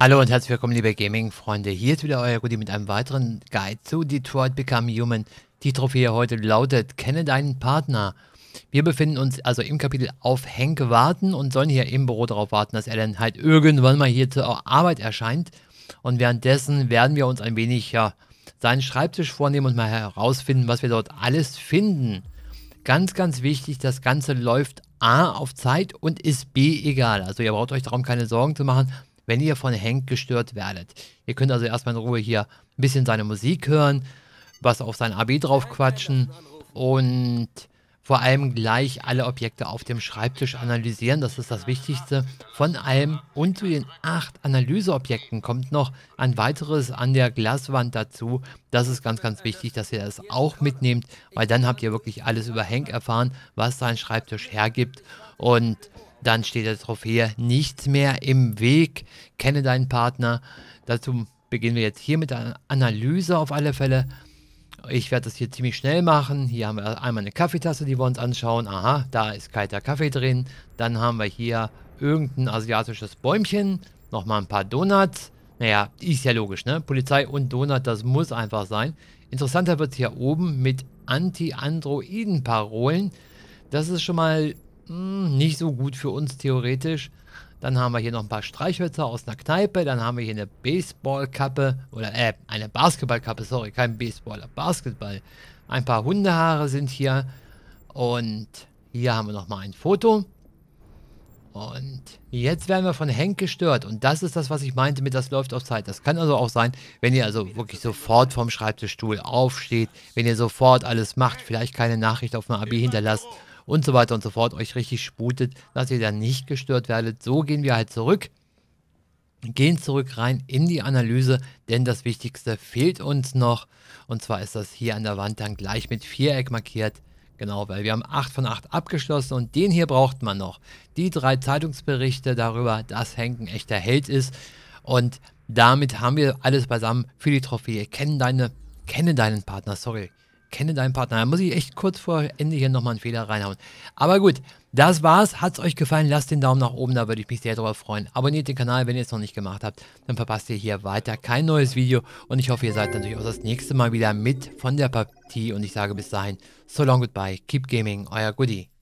Hallo und herzlich willkommen, liebe Gaming-Freunde. Hier ist wieder euer Gudi mit einem weiteren Guide zu Detroit Become Human. Die Trophäe heute lautet, kenne deinen Partner. Wir befinden uns also im Kapitel auf Hank warten und sollen hier im Büro darauf warten, dass er dann halt irgendwann mal hier zur Arbeit erscheint. Und währenddessen werden wir uns ein wenig ja, seinen Schreibtisch vornehmen und mal herausfinden, was wir dort alles finden. Ganz, ganz wichtig, das Ganze läuft A auf Zeit und ist B egal. Also ihr braucht euch darum keine Sorgen zu machen wenn ihr von Hank gestört werdet. Ihr könnt also erstmal in Ruhe hier ein bisschen seine Musik hören, was auf sein AB drauf quatschen und vor allem gleich alle Objekte auf dem Schreibtisch analysieren, das ist das Wichtigste. Von allem und zu den acht Analyseobjekten kommt noch ein weiteres an der Glaswand dazu. Das ist ganz, ganz wichtig, dass ihr das auch mitnehmt, weil dann habt ihr wirklich alles über Hank erfahren, was sein Schreibtisch hergibt. Und dann steht das Trophäe nichts mehr im Weg. Kenne deinen Partner. Dazu beginnen wir jetzt hier mit einer Analyse auf alle Fälle. Ich werde das hier ziemlich schnell machen. Hier haben wir einmal eine Kaffeetasse, die wir uns anschauen. Aha, da ist kalter Kaffee drin. Dann haben wir hier irgendein asiatisches Bäumchen. Nochmal ein paar Donuts. Naja, ist ja logisch, ne? Polizei und Donut, das muss einfach sein. Interessanter wird es hier oben mit Anti-Androiden-Parolen. Das ist schon mal hm, nicht so gut für uns theoretisch. Dann haben wir hier noch ein paar Streichhölzer aus einer Kneipe. Dann haben wir hier eine Baseballkappe oder äh, eine Basketballkappe, sorry, kein Baseballer, Basketball. Ein paar Hundehaare sind hier und hier haben wir nochmal ein Foto. Und jetzt werden wir von Henk gestört. Und das ist das, was ich meinte mit das läuft auf Zeit. Das kann also auch sein, wenn ihr also wirklich sofort vom Schreibtischstuhl aufsteht, wenn ihr sofort alles macht, vielleicht keine Nachricht auf dem AB hinterlasst und so weiter und so fort, euch richtig sputet, dass ihr dann nicht gestört werdet. So gehen wir halt zurück gehen zurück rein in die Analyse, denn das Wichtigste fehlt uns noch. Und zwar ist das hier an der Wand dann gleich mit Viereck markiert. Genau, weil wir haben 8 von 8 abgeschlossen und den hier braucht man noch. Die drei Zeitungsberichte darüber, dass Henk ein echter Held ist. Und damit haben wir alles beisammen für die Trophäe. Kenne, deine, kenne deinen Partner, sorry kenne deinen Partner. Da muss ich echt kurz vor Ende hier nochmal einen Fehler reinhauen. Aber gut, das war's. Hat's euch gefallen? Lasst den Daumen nach oben, da würde ich mich sehr darüber freuen. Abonniert den Kanal, wenn ihr es noch nicht gemacht habt. Dann verpasst ihr hier weiter kein neues Video. Und ich hoffe, ihr seid natürlich auch das nächste Mal wieder mit von der Partie. Und ich sage bis dahin, so long goodbye, keep gaming, euer Goodie.